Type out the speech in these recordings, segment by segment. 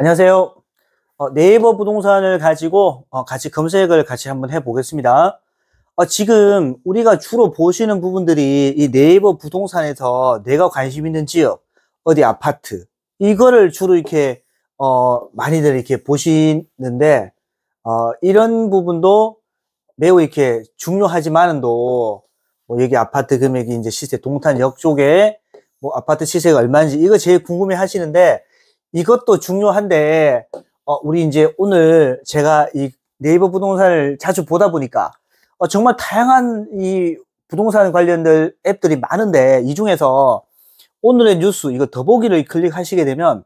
안녕하세요. 어, 네이버 부동산을 가지고 어, 같이 검색을 같이 한번 해보겠습니다. 어, 지금 우리가 주로 보시는 부분들이 이 네이버 부동산에서 내가 관심 있는 지역, 어디 아파트 이거를 주로 이렇게 어, 많이들 이렇게 보시는데 어, 이런 부분도 매우 이렇게 중요하지만은도 뭐 여기 아파트 금액이 이제 시세 동탄역 쪽에 뭐 아파트 시세가 얼마인지 이거 제일 궁금해 하시는데 이것도 중요한데 어, 우리 이제 오늘 제가 이 네이버 부동산을 자주 보다 보니까 어, 정말 다양한 이 부동산 관련된 앱들이 많은데 이 중에서 오늘의 뉴스 이거 더보기를 클릭하시게 되면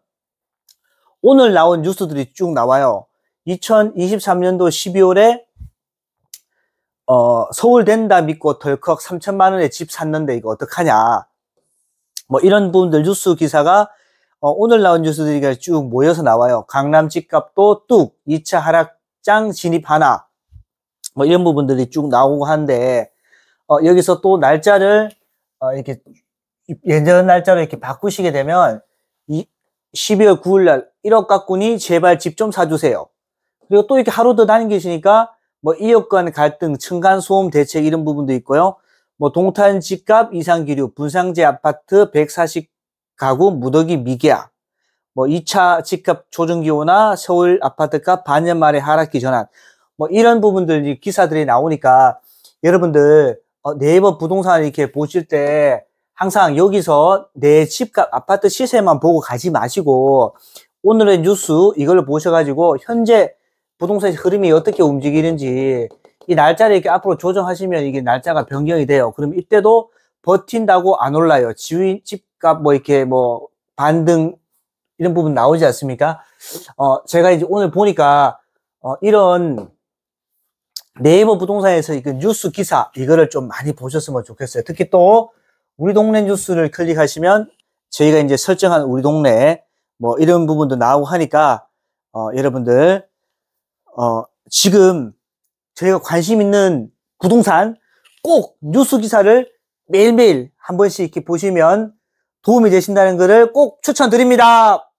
오늘 나온 뉴스들이 쭉 나와요. 2023년도 12월에 어, 서울 된다 믿고 덜컥 3천만 원에 집 샀는데 이거 어떡하냐. 뭐 이런 부분들 뉴스 기사가 어, 오늘 나온 뉴스들이 쭉 모여서 나와요. 강남 집값도 뚝, 2차 하락장 진입 하나, 뭐 이런 부분들이 쭉 나오고 한데 어, 여기서 또 날짜를 어, 이렇게 예전 날짜로 이렇게 바꾸시게 되면 이 12월 9일 날 1억 가꾼이 제발 집 좀 사주세요. 그리고 또 이렇게 하루 더 남기시니까 뭐 2억 간 갈등, 층간소음 대책 이런 부분도 있고요. 뭐 동탄 집값 이상 기류, 분상제 아파트 140 가구 무더기 미계약뭐 2차 집값 조정 기호나 서울 아파트값 반년 만에 하락기 전환. 뭐 이런 부분들 기사들이 나오니까 여러분들 어, 네이버 부동산 이렇게 보실 때 항상 여기서 내 집값 아파트 시세만 보고 가지 마시고 오늘의 뉴스 이걸 보셔가지고 현재 부동산 흐름이 어떻게 움직이는지 이 날짜를 이렇게 앞으로 조정하시면 이게 날짜가 변경이 돼요. 그럼 이때도 버틴다고 안 올라요. 지위, 집, 뭐 이렇게 뭐 반등 이런 부분 나오지 않습니까? 어, 제가 이제 오늘 보니까 어, 이런 네이버 부동산에서 이 뉴스 기사 이거를 좀 많이 보셨으면 좋겠어요. 특히 또 우리 동네 뉴스를 클릭하시면 저희가 이제 설정한 우리 동네 뭐 이런 부분도 나오고 하니까 어, 여러분들 어, 지금 저희가 관심 있는 부동산 꼭 뉴스 기사를 매일매일 한 번씩 이렇게 보시면 도움이 되신다는 것을 꼭 추천드립니다.